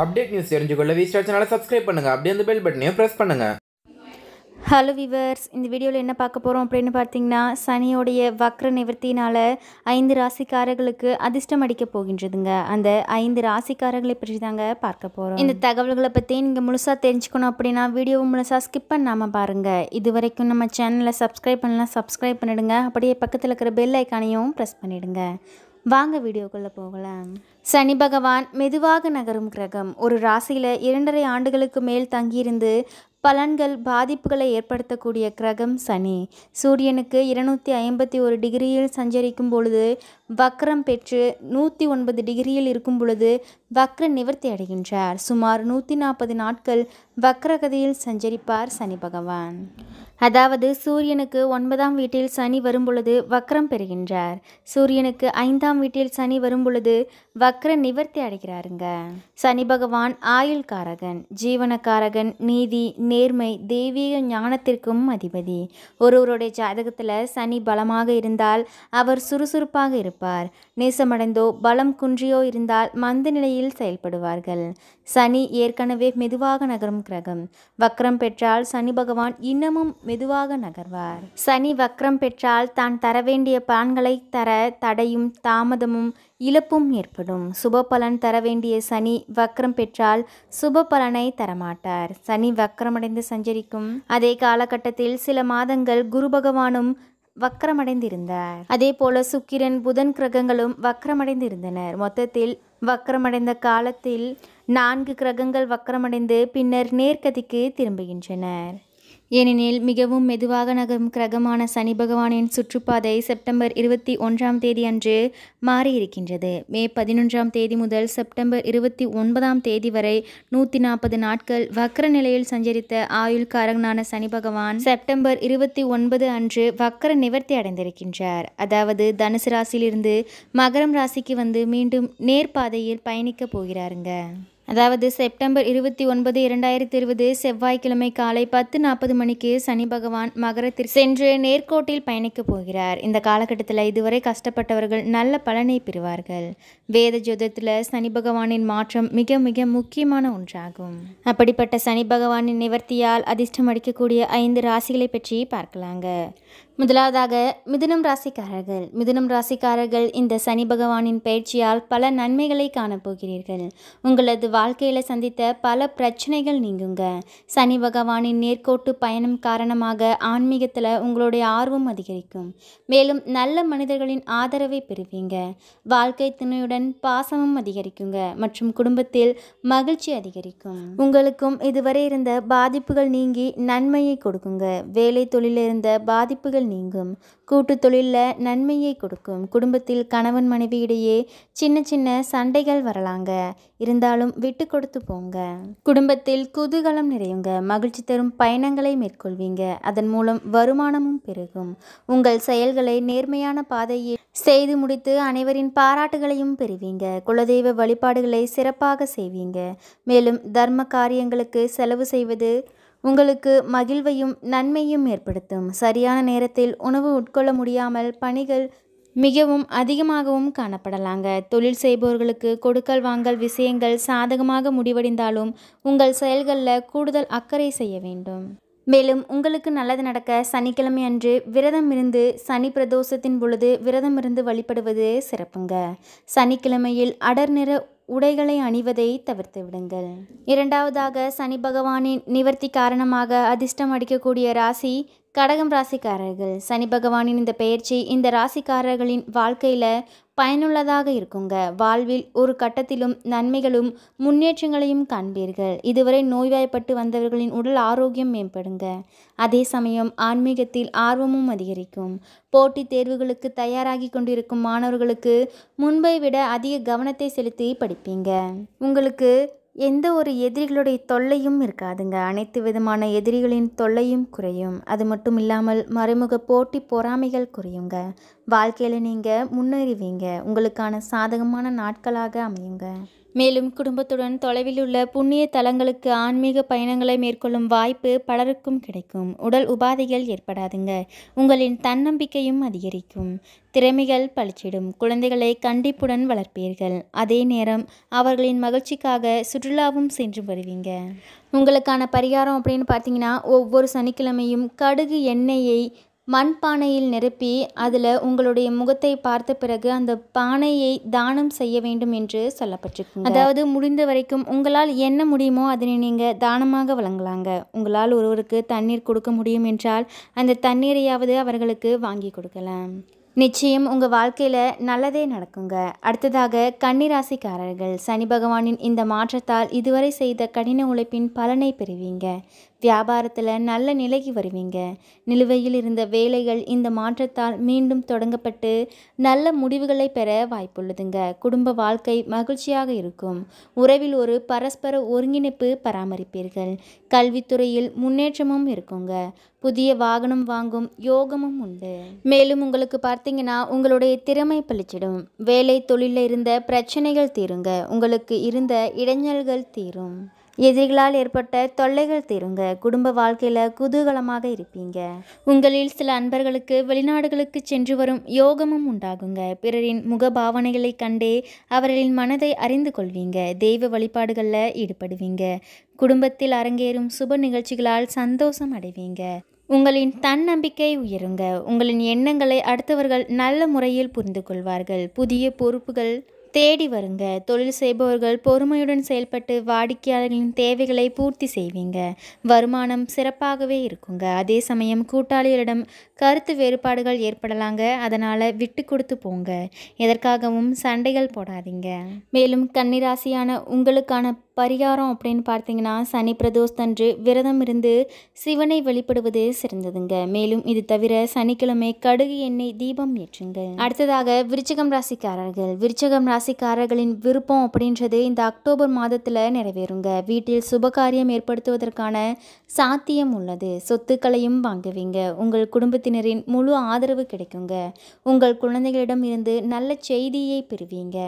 update news தெரிஞ்சுக்கொள்ள V star சேனலை subscribe பண்ணுங்கள் அப்படியே அந்த பெல் பட்டனையும் ப்ரெஸ் பண்ணுங்கள் ஹலோ விவர்ஸ் இந்த வீடியோவில் என்ன பார்க்க போகிறோம் அப்படின்னு பார்த்தீங்கன்னா சனியோடைய வக்ர நிவர்த்தினால் ஐந்து ராசிக்காரர்களுக்கு அதிர்ஷ்டம் அடிக்க போகின்றதுங்க அந்த ஐந்து ராசிக்காரர்களை பற்றி தாங்க பார்க்க போகிறோம் இந்த தகவல்களை பற்றி நீங்கள் முழுசாக தெரிஞ்சுக்கணும் அப்படின்னா வீடியோவை முழுசாக ஸ்கிப் பண்ணாமல் பாருங்கள் இது வரைக்கும் நம்ம சேனலை சப்ஸ்கிரைப் பண்ணலாம் சப்ஸ்கிரைப் பண்ணிவிடுங்க அப்படியே பக்கத்தில் இருக்கிற பெல் ஐக்கானையும் ப்ரெஸ் பண்ணிவிடுங்க வாங்க வீடியோக்குள்ளே போகலாம் சனி பகவான் மெதுவாக நகரும் கிரகம் ஒரு ராசியில் இரண்டரை ஆண்டுகளுக்கு மேல் தங்கியிருந்து பலன்கள் பாதிப்புகளை ஏற்படுத்தக்கூடிய கிரகம் சனி சூரியனுக்கு இருநூற்றி ஐம்பத்தி ஒரு டிகிரியில் சஞ்சரிக்கும் பொழுது வக்ரம் பெற்று நூற்றி ஒன்பது டிகிரியில் இருக்கும் பொழுது வக்ர நிவர்த்தி அடைகின்றார் சுமார் நூற்றி நாற்பது நாட்கள் வக்ரகதியில் சஞ்சரிப்பார் சனி பகவான் அதாவது சூரியனுக்கு ஒன்பதாம் வீட்டில் சனி வரும்பொழுது வக்ரம் பெறுகின்றார் சூரியனுக்கு ஐந்தாம் வீட்டில் சனி வரும்பொழுது வக்ர நிவர்த்தி அடைகிறாருங்க சனி பகவான் ஆயுள் காரகன் ஜீவனக்காரகன் நீதி நேர்மை தெய்வீக ஞானத்திற்கும் அதிபதி ஒருவருடைய ஜாதகத்தில் சனி பலமாக இருந்தால் அவர் சுறுசுறுப்பாக இருப்பார் நேசமடைந்தோ பலம் குன்றியோ இருந்தால் மந்த நிலையில் செயல்படுவார்கள் சனி ஏற்கனவே மெதுவாக நகரும் கிரகம் வக்ரம் பெற்றால் சனி பகவான் இன்னமும் மெதுவாக நகர்வார் சனி வக்ரம் பெற்றால் தான் தர வேண்டிய பான்களை தர தடையும் தாமதமும் இழப்பும் ஏற்படும் சுப பலன் தர வேண்டிய சனி வக்ரம் பெற்றால் சுப பலனை தரமாட்டார் சனி வக்ரமடைந்து சஞ்சரிக்கும் அதே காலகட்டத்தில் சில மாதங்கள் குரு பகவானும் வக்கரமடைந்திருந்தார் அதே போல சுக்கிரன் புதன் கிரகங்களும் வக்கரமடைந்திருந்தனர் மொத்தத்தில் வக்கரமடைந்த காலத்தில் நான்கு கிரகங்கள் வக்கரமடைந்து பின்னர் நேர்கதிக்கு திரும்புகின்றனர் ஏனெனில் மிகவும் மெதுவாக நகரும் கிரகமான சனி பகவானின் சுற்றுப்பாதை செப்டம்பர் இருபத்தி ஒன்றாம் தேதி அன்று மாறியிருக்கின்றது மே பதினொன்றாம் தேதி முதல் செப்டம்பர் இருபத்தி ஒன்பதாம் தேதி வரை நூற்றி நாற்பது நாட்கள் வக்கர நிலையில் சஞ்சரித்த ஆயுள் காரகனான சனி பகவான் செப்டம்பர் இருபத்தி ஒன்பது அன்று வக்கர நிவர்த்தி அடைந்திருக்கின்றார் அதாவது தனுசு ராசியிலிருந்து மகரம் ராசிக்கு வந்து மீண்டும் நேர்பாதையில் பயணிக்க போகிறாருங்க அதாவது செப்டம்பர் இருபத்தி ஒன்பது இரண்டாயிரத்தி இருபது செவ்வாய்க்கிழமை காலை பத்து நாற்பது மணிக்கு சனி பகவான் மகரத்தில் சென்று நேர்கோட்டில் பயணிக்கப் போகிறார் இந்த காலகட்டத்தில் இதுவரை கஷ்டப்பட்டவர்கள் நல்ல பலனை பெறுவார்கள் வேத ஜோதத்தில் சனி பகவானின் மாற்றம் மிக மிக முக்கியமான ஒன்றாகும் அப்படிப்பட்ட சனி பகவானின் நிவர்த்தியால் அதிர்ஷ்டம் அடிக்கக்கூடிய ஐந்து ராசிகளை பற்றி பார்க்கலாங்க முதலாவதாக மிதுனம் ராசிக்காரர்கள் மிதுனம் ராசிக்காரர்கள் இந்த சனி பகவானின் பயிற்சியால் பல நன்மைகளை காணப்போகிறீர்கள் உங்களது வாழ்க்கையில் சந்தித்த பல பிரச்சனைகள் நீங்குங்க சனி பகவானின் நேர்கோட்டு பயணம் காரணமாக ஆன்மீகத்தில் உங்களுடைய ஆர்வம் அதிகரிக்கும் மேலும் நல்ல மனிதர்களின் ஆதரவை பெறுவீங்க வாழ்க்கை துணையுடன் பாசமும் அதிகரிக்குங்க மற்றும் குடும்பத்தில் மகிழ்ச்சி அதிகரிக்கும் உங்களுக்கும் இதுவரை இருந்த பாதிப்புகள் நீங்கி நன்மையை கொடுக்குங்க வேலை தொழிலிருந்த பாதிப்புகள் சிக்கல்கள் நீங்கும் கூட்டு தொழிலில் நன்மையை கொடுக்கும் குடும்பத்தில் கணவன் மனைவி இடையே சின்ன சின்ன சண்டைகள் வரலாங்க இருந்தாலும் விட்டு கொடுத்து போங்க குடும்பத்தில் குதூகலம் நிறையுங்க மகிழ்ச்சி தரும் பயணங்களை மேற்கொள்வீங்க அதன் மூலம் வருமானமும் பெருகும் உங்கள் செயல்களை நேர்மையான பாதையில் செய்து முடித்து அனைவரின் பாராட்டுகளையும் பெறுவீங்க குலதெய்வ வழிபாடுகளை சிறப்பாக செய்வீங்க மேலும் தர்ம காரியங்களுக்கு செலவு செய்வது உங்களுக்கு மகிழ்வையும் நன்மையும் ஏற்படுத்தும் சரியான நேரத்தில் உணவு உட்கொள்ள முடியாமல் பணிகள் மிகவும் அதிகமாகவும் காணப்படலாங்க தொழில் செய்பவர்களுக்கு கொடுக்கல் வாங்கல் விஷயங்கள் சாதகமாக முடிவடைந்தாலும் உங்கள் செயல்களில் கூடுதல் அக்கறை செய்ய வேண்டும் மேலும் உங்களுக்கு நல்லது நடக்க சனிக்கிழமை அன்று விரதம் இருந்து சனி பிரதோஷத்தின் பொழுது விரதம் இருந்து வழிபடுவது சிறப்புங்க சனிக்கிழமையில் அடர் நிற உடைகளை அணிவதை தவிர்த்து விடுங்கள் இரண்டாவதாக சனி பகவானின் நிவர்த்தி காரணமாக அதிர்ஷ்டம் அடிக்கக்கூடிய ராசி கடகம் ராசிக்காரர்கள் சனி பகவானின் இந்த பெயர்ச்சி இந்த ராசிக்காரர்களின் வாழ்க்கையில் பயனுள்ளதாக இருக்குங்க வாழ்வில் ஒரு கட்டத்திலும் நன்மைகளும் முன்னேற்றங்களையும் காண்பீர்கள் இதுவரை நோய்வாய்ப்பட்டு வந்தவர்களின் உடல் ஆரோக்கியம் மேம்படுங்க அதே சமயம் ஆன்மீகத்தில் ஆர்வமும் அதிகரிக்கும் போட்டித் தேர்வுகளுக்கு தயாராகி கொண்டிருக்கும் மாணவர்களுக்கு முன்பை விட அதிக கவனத்தை செலுத்தி படிப்பீங்க உங்களுக்கு எந்த ஒரு எதிரிகளுடைய தொல்லையும் இருக்காதுங்க அனைத்து விதமான எதிரிகளின் தொல்லையும் குறையும் அது மட்டும் இல்லாமல் மறைமுக போட்டி பொறாமைகள் குறையுங்க வாழ்க்கையில் நீங்கள் முன்னேறிவீங்க உங்களுக்கான சாதகமான நாட்களாக அமையுங்க மேலும் குடும்பத்துடன் தொலைவில் உள்ள புண்ணிய தலங்களுக்கு ஆன்மீக பயணங்களை மேற்கொள்ளும் வாய்ப்பு பலருக்கும் கிடைக்கும் உடல் உபாதைகள் ஏற்படாதுங்க உங்களின் தன்னம்பிக்கையும் அதிகரிக்கும் திறமைகள் பளிச்சிடும் குழந்தைகளை கண்டிப்புடன் வளர்ப்பீர்கள் அதே நேரம் அவர்களின் மகிழ்ச்சிக்காக சுற்றுலாவும் சென்று வருவீங்க உங்களுக்கான பரிகாரம் அப்படின்னு பார்த்தீங்கன்னா ஒவ்வொரு சனிக்கிழமையும் கடுகு எண்ணெயை மண்பானையில் நிரப்பி அதில் உங்களுடைய முகத்தை பார்த்த பிறகு அந்த பானையை தானம் செய்ய வேண்டும் என்று சொல்லப்பட்டிருக்கு அதாவது முடிந்த வரைக்கும் உங்களால் என்ன முடியுமோ அதனை நீங்கள் தானமாக வழங்கலாங்க உங்களால் ஒருவருக்கு தண்ணீர் கொடுக்க முடியும் என்றால் அந்த தண்ணீரையாவது அவர்களுக்கு வாங்கி கொடுக்கலாம் நிச்சயம் உங்கள் வாழ்க்கையில் நல்லதே நடக்குங்க அடுத்ததாக கன்னிராசிக்காரர்கள் சனி பகவானின் இந்த மாற்றத்தால் இதுவரை செய்த கடின உழைப்பின் பலனை பெறுவீங்க வியாபாரத்தில் நல்ல நிலைக்கு வருவீங்க நிலுவையில் இருந்த வேலைகள் இந்த மாற்றத்தால் மீண்டும் தொடங்கப்பட்டு நல்ல முடிவுகளை பெற வாய்ப்புள்ளதுங்க குடும்ப வாழ்க்கை மகிழ்ச்சியாக இருக்கும் உறவில் ஒரு பரஸ்பர ஒருங்கிணைப்பு பராமரிப்பீர்கள் கல்வித்துறையில் முன்னேற்றமும் இருக்குங்க புதிய வாகனம் வாங்கும் யோகமும் உண்டு மேலும் உங்களுக்கு பார்த்தீங்கன்னா உங்களுடைய திறமை பளிச்சிடும் வேலை தொழிலில் இருந்த பிரச்சனைகள் தீருங்க உங்களுக்கு இருந்த இடைஞ்சல்கள் தீரும் எதிரிகளால் ஏற்பட்ட தொல்லைகள் தீருங்க குடும்ப வாழ்க்கையில் குதூகலமாக இருப்பீங்க உங்களில் சில அன்பர்களுக்கு வெளிநாடுகளுக்கு சென்று வரும் யோகமும் உண்டாகுங்க பிறரின் முக பாவனைகளை கண்டே அவர்களின் மனதை அறிந்து கொள்வீங்க தெய்வ வழிபாடுகளில் ஈடுபடுவீங்க குடும்பத்தில் அரங்கேறும் சுப நிகழ்ச்சிகளால் சந்தோஷம் அடைவீங்க உங்களின் தன்னம்பிக்கை உயருங்க உங்களின் எண்ணங்களை அடுத்தவர்கள் நல்ல முறையில் புரிந்து கொள்வார்கள் புதிய பொறுப்புகள் தேடி வருங்க தொழில் செய்பவர்கள் பொறுமையுடன் செயல்பட்டு வாடிக்கையாளர்களின் தேவைகளை பூர்த்தி செய்வீங்க வருமானம் சிறப்பாகவே இருக்குங்க அதே சமயம் கூட்டாளிகளிடம் கருத்து வேறுபாடுகள் ஏற்படலாங்க அதனால் விட்டு கொடுத்து போங்க எதற்காகவும் சண்டைகள் போடாதீங்க மேலும் கன்னிராசியான உங்களுக்கான பரிகாரம் அப்படின்னு பார்த்தீங்கன்னா சனி பிரதோஷத்தன்று விரதம் இருந்து சிவனை வழிபடுவது சிறந்ததுங்க மேலும் இது தவிர சனிக்கிழமை கடுகு எண்ணெய் தீபம் ஏற்றுங்க அடுத்ததாக விருச்சகம் ராசிக்காரர்கள் விருச்சகம் ராசிக்காரர்களின் விருப்பம் அப்படின்றது இந்த அக்டோபர் மாதத்தில் நிறைவேறுங்க வீட்டில் சுபகாரியம் ஏற்படுத்துவதற்கான சாத்தியம் உள்ளது சொத்துக்களையும் வாங்குவீங்க உங்கள் குடும்பத்தினரின் முழு ஆதரவு கிடைக்குங்க உங்கள் குழந்தைகளிடம் இருந்து நல்ல செய்தியை பெறுவீங்க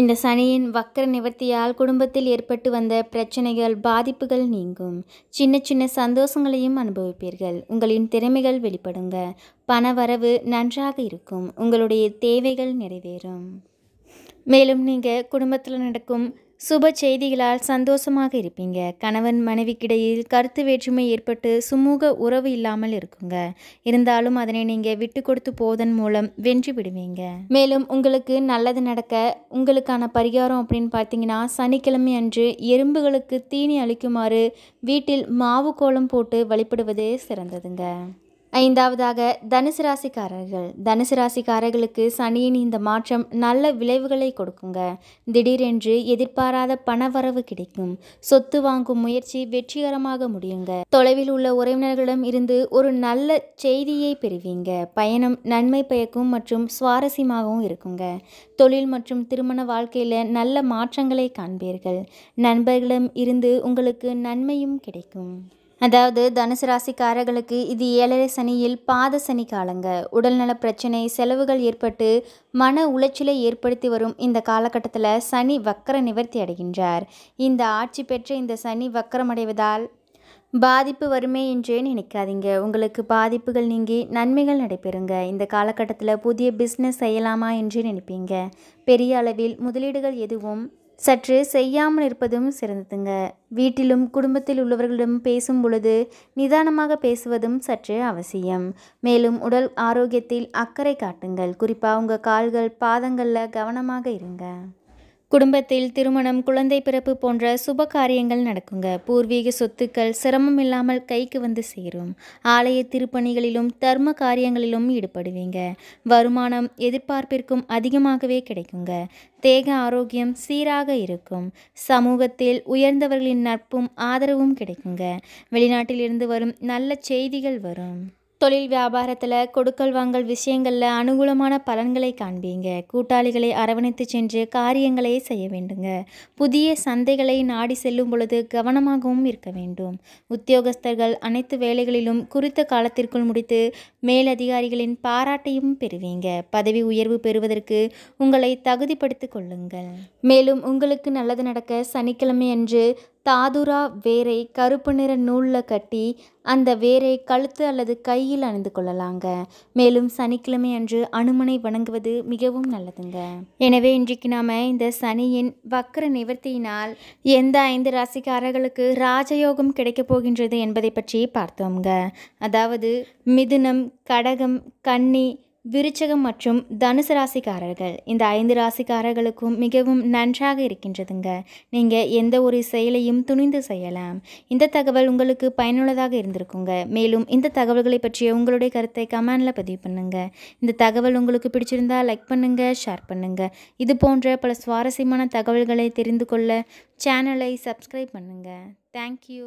இந்த சனியின் வக்கர நிவர்த்தியால் குடும்பத்தில் ஏற்பட்ட ஏற்பட்டு வந்த பிரச்சனைகள் பாதிப்புகள் நீங்கும் சின்ன சின்ன சந்தோஷங்களையும் அனுபவிப்பீர்கள் உங்களின் திறமைகள் வெளிப்படுங்க பண வரவு நன்றாக இருக்கும் உங்களுடைய தேவைகள் நிறைவேறும் மேலும் நீங்கள் குடும்பத்தில் நடக்கும் சுப செய்திகளால் சந்தோஷமாக இருப்பீங்க கணவன் மனைவிக்கிடையில் கருத்து வேற்றுமை ஏற்பட்டு சுமூக உறவு இல்லாமல் இருக்குங்க இருந்தாலும் அதனை நீங்கள் விட்டு கொடுத்து போவதன் மூலம் வென்று விடுவீங்க மேலும் உங்களுக்கு நல்லது நடக்க உங்களுக்கான பரிகாரம் அப்படின்னு பார்த்தீங்கன்னா சனிக்கிழமை அன்று எறும்புகளுக்கு தீனி அளிக்குமாறு வீட்டில் மாவு கோலம் போட்டு வழிபடுவதே சிறந்ததுங்க ஐந்தாவதாக தனுசு ராசிக்காரர்கள் தனுசு ராசிக்காரர்களுக்கு சனியின் இந்த மாற்றம் நல்ல விளைவுகளை கொடுக்குங்க திடீரென்று எதிர்பாராத பணவரவு கிடைக்கும் சொத்து வாங்கும் முயற்சி வெற்றிகரமாக முடியுங்க தொலைவில் உள்ள உறவினர்களிடம் இருந்து ஒரு நல்ல செய்தியை பெறுவீங்க பயணம் நன்மை பயக்கும் மற்றும் சுவாரஸ்யமாகவும் இருக்குங்க தொழில் மற்றும் திருமண வாழ்க்கையில் நல்ல மாற்றங்களை காண்பீர்கள் நண்பர்களிடம் இருந்து உங்களுக்கு நன்மையும் கிடைக்கும் அதாவது தனுசு ராசிக்காரர்களுக்கு இது ஏழரை சனியில் பாத சனி காலங்க உடல்நல பிரச்சனை செலவுகள் ஏற்பட்டு மன உளைச்சலை ஏற்படுத்தி வரும் இந்த காலகட்டத்தில் சனி வக்கர நிவர்த்தி அடைகின்றார் இந்த ஆட்சி பெற்ற இந்த சனி வக்கரமடைவதால் பாதிப்பு வருமே என்றே நினைக்காதீங்க உங்களுக்கு பாதிப்புகள் நீங்கி நன்மைகள் நடைபெறுங்க இந்த காலகட்டத்தில் புதிய பிஸ்னஸ் செய்யலாமா என்று நினைப்பீங்க பெரிய அளவில் முதலீடுகள் எதுவும் சற்று செய்யாமல் இருப்பதும் சிறந்ததுங்க வீட்டிலும் குடும்பத்தில் உள்ளவர்களிடம் பேசும் பொழுது நிதானமாக பேசுவதும் சற்று அவசியம் மேலும் உடல் ஆரோக்கியத்தில் அக்கறை காட்டுங்கள் குறிப்பாக உங்கள் கால்கள் பாதங்களில் கவனமாக இருங்க குடும்பத்தில் திருமணம் குழந்தை பிறப்பு போன்ற சுப காரியங்கள் நடக்குங்க பூர்வீக சொத்துக்கள் சிரமம் இல்லாமல் கைக்கு வந்து சேரும் ஆலய திருப்பணிகளிலும் தர்ம காரியங்களிலும் ஈடுபடுவீங்க வருமானம் எதிர்பார்ப்பிற்கும் அதிகமாகவே கிடைக்குங்க தேக ஆரோக்கியம் சீராக இருக்கும் சமூகத்தில் உயர்ந்தவர்களின் நட்பும் ஆதரவும் கிடைக்குங்க வெளிநாட்டிலிருந்து வரும் நல்ல செய்திகள் வரும் தொழில் வியாபாரத்தில் கொடுக்கல் வாங்கல் விஷயங்களில் அனுகூலமான பலன்களை காண்பீங்க கூட்டாளிகளை அரவணைத்து சென்று காரியங்களை செய்ய வேண்டுங்க புதிய சந்தைகளை நாடி செல்லும் பொழுது கவனமாகவும் இருக்க வேண்டும் உத்தியோகஸ்தர்கள் அனைத்து வேலைகளிலும் குறித்த காலத்திற்குள் முடித்து மேலதிகாரிகளின் பாராட்டையும் பெறுவீங்க பதவி உயர்வு பெறுவதற்கு உங்களை தகுதிப்படுத்திக் கொள்ளுங்கள் மேலும் உங்களுக்கு நல்லது நடக்க சனிக்கிழமை அன்று தாதுரா வேரை கருப்பு நிற நூலில் கட்டி அந்த வேரை கழுத்து அல்லது கையில் அணிந்து கொள்ளலாங்க மேலும் சனிக்கிழமை அன்று அனுமனை வணங்குவது மிகவும் நல்லதுங்க எனவே இன்றைக்கு நாம் இந்த சனியின் வக்கர நிவர்த்தியினால் எந்த ஐந்து ராசிக்காரர்களுக்கு ராஜயோகம் கிடைக்கப் போகின்றது என்பதை பற்றி பார்த்தோம்ங்க அதாவது மிதுனம் கடகம் கன்னி விருச்சகம் மற்றும் தனுசு ராசிக்காரர்கள் இந்த ஐந்து ராசிக்காரர்களுக்கும் மிகவும் நன்றாக இருக்கின்றதுங்க நீங்கள் எந்த ஒரு செயலையும் துணிந்து செய்யலாம் இந்த தகவல் உங்களுக்கு பயனுள்ளதாக இருந்திருக்குங்க மேலும் இந்த தகவல்களை பற்றிய உங்களுடைய கருத்தை கமெண்டில் பதிவு பண்ணுங்கள் இந்த தகவல் உங்களுக்கு பிடிச்சிருந்தா லைக் பண்ணுங்கள் ஷேர் பண்ணுங்கள் இது போன்ற பல சுவாரஸ்யமான தகவல்களை தெரிந்து கொள்ள சேனலை சப்ஸ்கிரைப் பண்ணுங்கள் தேங்க்யூ